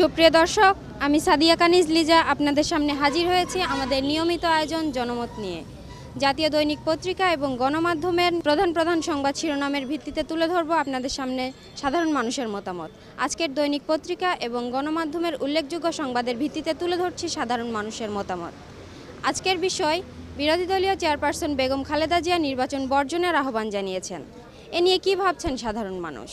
সুপ্রিয় দর্শক আমি সাদিয়া কানিজ লিজা আপনাদের সামনে হাজির হয়েছি আমাদের নিয়মিত আয়োজন জনমত নিয়ে জাতীয় দৈনিক পত্রিকা এবং গণমাধ্যমের প্রধান প্রধান সংবাদ শিরোনামের ভিত্তিতে তুলে ধরব আপনাদের সামনে সাধারণ মানুষের মতামত আজকের দৈনিক পত্রিকা এবং গণমাধ্যমের উল্লেখযোগ্য সংবাদের ভিত্তিতে তুলে ধরছি সাধারণ মানুষের মতামত আজকের বিষয় বিরোধী দলীয় চেয়ারপারসন বেগম খালেদা জিয়া নির্বাচন বর্জনের আহ্বান জানিয়েছেন এ নিয়ে কী ভাবছেন সাধারণ মানুষ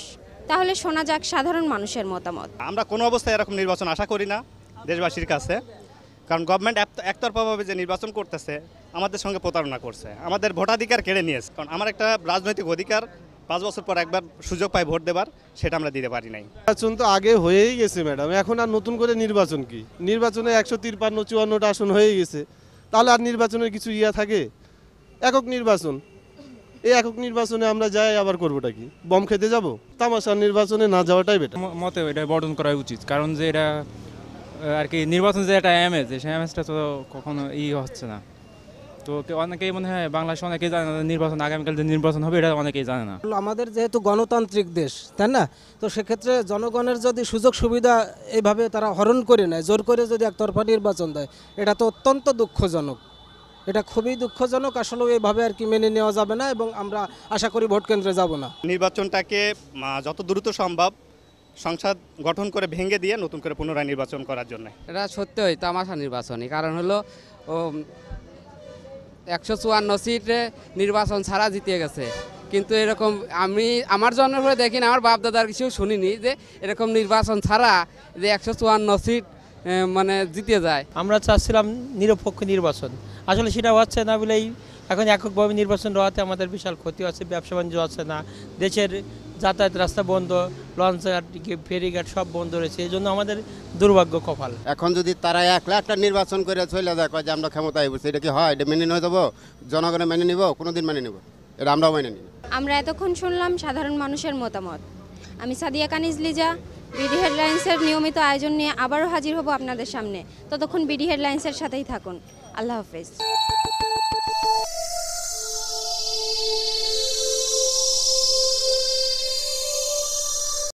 তাহলে শোনা যাক সাধারণ মানুষের মতামত আমরা কোনো অবস্থায় এরকম নির্বাচন আশা করি না দেশবাসীর কাছে কারণ গভর্নমেন্ট একতরফাভাবে যে নির্বাচন করতেছে আমাদের সঙ্গে প্রতারণা করছে আমাদের ভোটাধিকার কেড়ে নিয়েছে কারণ আমার একটা রাজনৈতিক অধিকার পাঁচ বছর পর একবার সুযোগ পাই ভোট দেবার সেটা আমরা দিতে পারি নাই নির্বাচন তো আগে হয়েই গেছে ম্যাডাম এখন আর নতুন করে নির্বাচন কি নির্বাচনে একশো তিরপান্ন চুয়ান্নটা আসন হয়ে গেছে তাহলে আর নির্বাচনের কিছু ইয়া থাকে একক নির্বাচন এই একক নির্বাচনে আমরা যাই আবার করবোটা কি বম খেতে যাব তামাশার নির্বাচনে না যাওয়াটাই বেটার মতে এটা বর্জন করা উচিত কারণ যে এটা আর কি নির্বাচন যে একটা এমএস সেই এমএসটা তো কখনো ই হচ্ছে না তো অনেকেই মনে হয় বাংলাদেশ অনেকেই জানে না নির্বাচন আগামীকাল যে নির্বাচন হবে এটা অনেকেই জানে না আমাদের যেহেতু গণতান্ত্রিক দেশ তাই না তো সেক্ষেত্রে জনগণের যদি সুযোগ সুবিধা এইভাবে তারা হরণ করে নেয় জোর করে যদি একতরফা নির্বাচন দেয় এটা তো অত্যন্ত দুঃখজনক এটা খুবই দুঃখজনক আসলে এইভাবে আর কি মেনে নেওয়া যাবে না এবং আমরা আশা করি ভোট কেন্দ্রে যাব না নির্বাচনটাকে যত দ্রুত সম্ভব সংসদ গঠন করে ভেঙে দিয়ে নতুন করে পুনরায় নির্বাচন করার জন্য এটা সত্যই তামাশা নির্বাচনই কারণ হলো একশো চুয়ান্ন সিটে নির্বাচন ছাড়া জিতিয়ে গেছে কিন্তু এরকম আমি আমার জন্মের পরে দেখিনি আমার বাপ দাদার কিছু শুনিনি যে এরকম নির্বাচন ছাড়া যে একশো চুয়ান্ন সিট মানে জিতে যায় আমরা চাচ্ছিলাম নিরপেক্ষ নির্বাচন আসলে সেটা হচ্ছে না বলেই এখন এককভাবে নির্বাচন হওয়াতে আমাদের বিশাল ক্ষতি হচ্ছে ব্যবসা বাণিজ্য হচ্ছে না দেশের যাতায়াত রাস্তা বন্ধ লঞ্চঘাট ফেরিঘাট সব বন্ধ রয়েছে এই জন্য আমাদের দুর্ভাগ্য কপাল এখন যদি তারা একলা একটা নির্বাচন করে চলে যায় যে আমরা ক্ষমতায় বসে এটা কি হয় এটা মেনে নিয়ে যাবো জনগণে মেনে নিব কোনোদিন মেনে নিব এটা আমরাও মেনে নিব আমরা এতক্ষণ শুনলাম সাধারণ মানুষের মতামত আমি সাদিয়া কানিজ লিজা বিডি হেডলাইন্সের নিয়মিত আয়োজন নিয়ে আবারও হাজির হব আপনাদের সামনে ততক্ষণ বিডি হেডলাইন্সের সাথেই থাকুন আল্লাহ হাফেজ